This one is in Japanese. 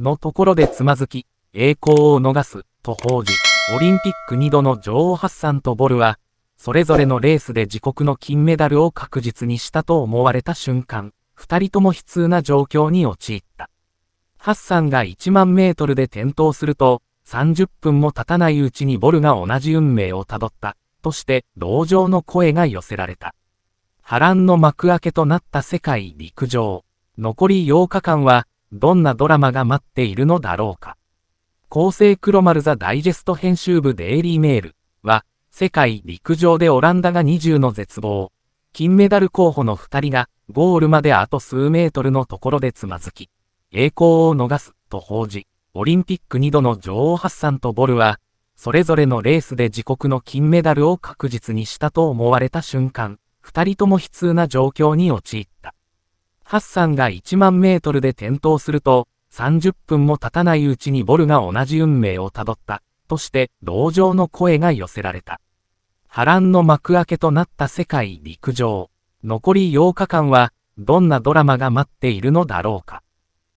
のところでつまずき、栄光を逃す、と報じ、オリンピック2度の女王ハッサンとボルは、それぞれのレースで自国の金メダルを確実にしたと思われた瞬間、二人とも悲痛な状況に陥った。ハッサンが1万メートルで転倒すると、30分も経たないうちにボルが同じ運命をたどった、として同情の声が寄せられた。波乱の幕開けとなった世界陸上。残り8日間は、どんなドラマが待っているのだろうか。厚生黒丸座ダイジェスト編集部デイリーメールは、世界陸上でオランダが20の絶望。金メダル候補の2人が、ゴールまであと数メートルのところでつまずき、栄光を逃す、と報じ、オリンピック2度の女王ハッサンとボルは、それぞれのレースで自国の金メダルを確実にしたと思われた瞬間、2人とも悲痛な状況に陥った。ハッサンが1万メートルで転倒すると、30分も経たないうちにボルが同じ運命をたどった、として同情の声が寄せられた。波乱の幕開けとなった世界陸上。残り8日間は、どんなドラマが待っているのだろうか。